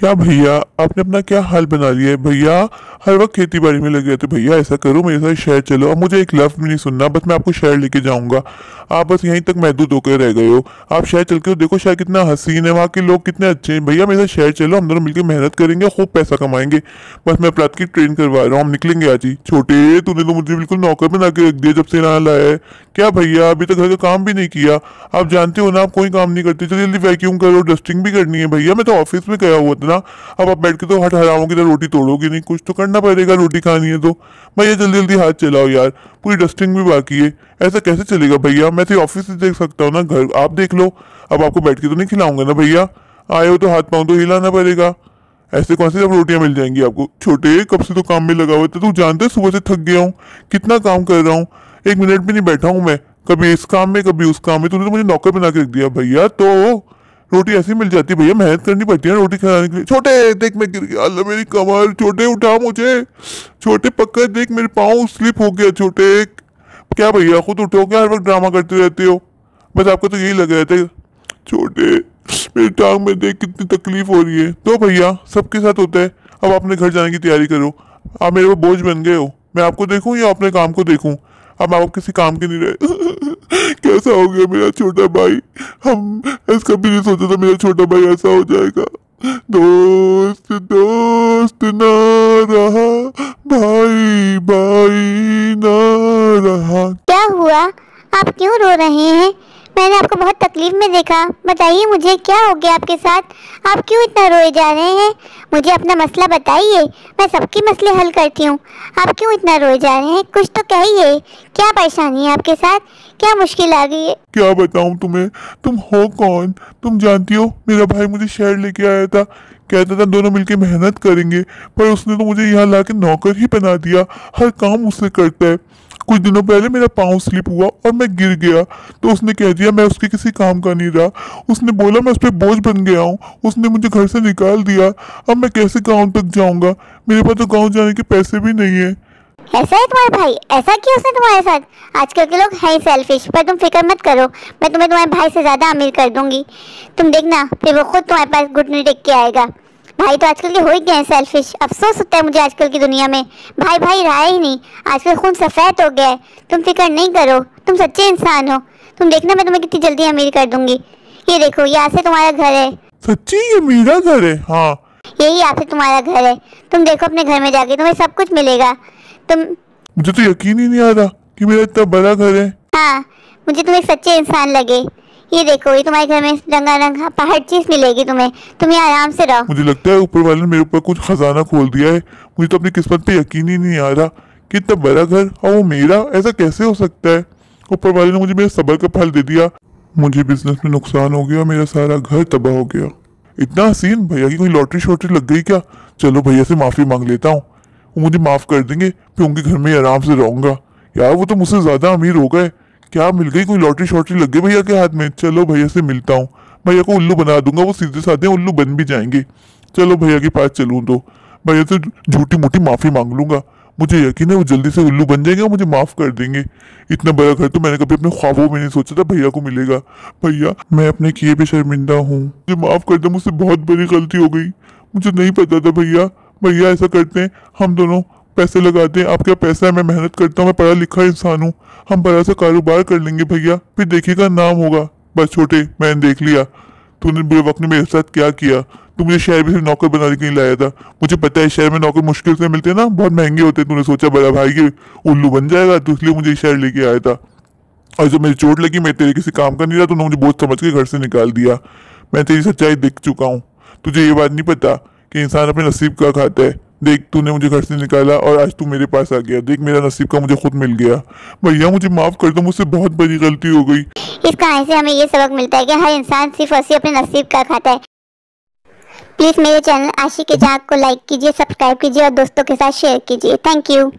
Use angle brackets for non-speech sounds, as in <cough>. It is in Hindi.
क्या भैया आपने अपना क्या हाल बना लिया है भैया हर वक्त खेती बाड़ी में लगे थे भैया ऐसा करो मेरे साथ शहर चलो अब मुझे एक लफ्ज़ भी नहीं सुनना बस मैं आपको शहर लेके जाऊंगा आप बस यहीं तक महदूद होकर रह गए हो आप शहर चल के देखो शहर कितना हसीन है वहाँ के लोग कितने अच्छे हैं भैया मेरे साथ शहर चलो हम दोनों मिलकर मेहनत करेंगे खूब पैसा कमाएंगे बस मैं अपराध की ट्रेन करवा रहा हूँ हम निकलेंगे आज ही छोटे तूने तो मुझे बिल्कुल नौकर बना के रख दिया जब से यहाँ लाया है क्या भैया अभी तक घर का काम भी नहीं किया आप जानते हो ना आप कोई काम नहीं करते जल्दी वैक्यूम करो डस्टिंग भी करनी है भैया मैं तो ऑफिस में गया हुआ था ना अब आप बैठ के तो हट हराओगे तो रोटी तोड़ोगे नहीं कुछ तो करना पड़ेगा रोटी खानी है तो भैया जल्दी जल्दी हाथ चलाओ यार पूरी डस्टिंग भी बाकी है ऐसा कैसे चलेगा भैया मैं तो ऑफिस से देख सकता हूँ ना घर आप देख लो अब आपको बैठ के तो नहीं खिलाऊंगा ना भैया आए हो तो हाथ पाँव तो हिलाना पड़ेगा ऐसे कौन से जब रोटियां मिल जाएंगी आपको छोटे कब से तो काम में लगा हुआ था तो तू जानते सुबह से थक गया हूँ कितना काम कर रहा हूँ एक मिनट भी नहीं बैठा हूँ मैं कभी इस काम में कभी उस काम में तूने तो मुझे नौकर बना के रख दिया भैया तो रोटी ऐसी मिल जाती भैया मेहनत करनी पड़ती है रोटी खिलाने के लिए छोटे देख मैं गिर गया अल्लाह मेरी कमर छोटे उठा मुझे छोटे पक्का देख मेरे पाँव स्लिप हो गया छोटे क्या भैया खुद उठो क्या हर वक्त ड्रामा करते रहते हो बस आपको तो यही लग रहा था छोटे मेरी टांग में देख कितनी तकलीफ हो रही है तो भैया सबके साथ होता है अब अपने घर जाने की तैयारी करो आप मेरे पर बोझ बन गए हो मैं आपको देखूँ या अपने काम को देखूँ अब आप किसी काम के नहीं रहे <laughs> कैसा हो गया मेरा छोटा भाई हम ऐसा कभी नहीं सोचा था मेरा छोटा भाई ऐसा हो जाएगा दोस्त दोस्त ना रहा भाई भाई ना रहा क्या हुआ आप क्यों रो रहे हैं मैंने आपको बहुत तकलीफ में देखा बताइए मुझे क्या हो गया आपके साथ आप क्यों इतना रोए जा रहे हैं मुझे अपना मसला बताइए मैं सबके मसले हल करती हूँ आप क्यों इतना रोए जा रहे हैं कुछ तो कहिए क्या परेशानी है आपके साथ क्या मुश्किल आ गई है क्या बताऊँ तुम्हें तुम हो कौन तुम जानती हो मेरा भाई मुझे शहर लेके आया था कहता था दोनों मिलके मेहनत करेंगे पर उसने तो मुझे यहाँ ला नौकर ही बना दिया हर काम उससे करता है कुछ दिनों पहले मेरा पाँव स्लिप हुआ और मैं गिर गया तो उसने कह दिया मैं उसके किसी काम का नहीं रहा उसने बोला मैं उस पर बोझ बन गया हूँ उसने मुझे घर से निकाल दिया अब मैं कैसे गाँव तक जाऊँगा मेरे पास तो गाँव जाने के पैसे भी नहीं है ऐसा है तुम्हारे भाई ऐसा क्यों उसने तुम्हारे साथ आजकल के लोग हैं सेल्फिश पर तुम फिक्र मत करो मैं तुम्हें तुम्हारे भाई से ज़्यादा अमीर कर दूंगी तुम देखना फिर वो खुद तुम्हारे पास घुटने टेक के आएगा भाई तो आजकल के हो ही गए हैं सेल्फिश अफसोस होता है मुझे आजकल की दुनिया में भाई भाई रहा ही नहीं आजकल खून सफ़ेद हो गया है तुम फिक्र नहीं करो तुम सच्चे इंसान हो तुम देखना मैं तुम्हें कितनी जल्दी अमीर कर दूंगी ये देखो यहाँ से तुम्हारा घर है सच्ची ये मेरा घर है हाँ यही यहाँ से तुम्हारा घर है तुम देखो अपने घर में जाके तुम्हें सब कुछ मिलेगा तुम मुझे तो यकीन ही नहीं आ रहा कि मेरा इतना बड़ा घर है हाँ मुझे तुम एक सच्चे इंसान लगे ये देखो ये तुम्हारे घर में रंगा रंग हर चीज मिलेगी तुम्हें तुम यहाँ आराम से रहो मुझे लगता है ऊपर वाले ने मेरे ऊपर कुछ खजाना खोल दिया है मुझे तो अपनी किस्मत पे यकीन ही नहीं आ रहा कि इतना बड़ा घर और वो मेरा ऐसा कैसे हो सकता है ऊपर वाले ने मुझे मेरे सबर का फल दे दिया मुझे बिजनेस में नुकसान हो गया मेरा सारा घर तबाह हो गया इतना हसीन भैया की कोई लॉटरी शॉटरी लग गई क्या चलो भैया से माफ़ी मांग लेता हूँ वो मुझे माफ़ कर देंगे कि उनके घर में आराम से रहूंगा यार वो तो मुझसे ज़्यादा अमीर हो गए क्या मिल गई कोई लॉटरी शॉटरी लग गई भैया के हाथ में चलो भैया से मिलता हूँ भैया को उल्लू बना दूंगा वो सीधे साधे उल्लू बन भी जाएंगे चलो भैया के पास चलूँ तो भैया से झूठी मूठी माफ़ी मांग लूंगा मुझे यकीन है वो जल्दी से उल्लू बन जाएंगे और मुझे माफ़ कर देंगे इतना बड़ा घर तो मैंने कभी अपने ख्वाबों में नहीं सोचा था भैया को मिलेगा भैया मैं अपने किए पे शर्मिंदा हूँ मुझे माफ़ कर दो मुझसे बहुत बड़ी गलती हो गई मुझे नहीं पता था भैया भैया ऐसा करते हैं हम दोनों पैसे लगाते हैं आपके पैसा है मैं मेहनत करता हूँ मैं पढ़ा लिखा इंसान हूँ हम बड़ा सा कारोबार कर लेंगे भैया फिर देखेगा नाम होगा बस छोटे मैंने देख लिया तूने बुरे वक्त में मेरे साथ क्या किया तू मुझे शहर में नौकर बनाने के लिए लाया था मुझे पता है शहर में नौकर मुश्किल से मिलते ना बहुत महंगे होते तूने सोचा बड़ा भाई ये उल्लू बन जाएगा तो इसलिए मुझे शहर लेके आया था और जब मेरी चोट लगी मैं तेरे किसी काम का नहीं रहा तूने मुझे बहुत समझ के घर से निकाल दिया मैं तेरी सच्चाई देख चुका हूँ तुझे ये बात नहीं पता कि इंसान अपने नसीब का खाता है देख तूने मुझे घर से निकाला और आज तू मेरे पास आ गया देख मेरा नसीब का मुझे खुद मिल गया भैया मुझे माफ कर दो मुझसे बहुत बड़ी गलती हो गई इस कहानी से हमें ये सबक मिलता है कि हर इंसान सिर्फ और सिर्फ अपने नसीब का खाता है प्लीज मेरे चैनल आशी के जाग को लाइक कीजिए सब्सक्राइब कीजिए और दोस्तों के साथ शेयर कीजिए थैंक यू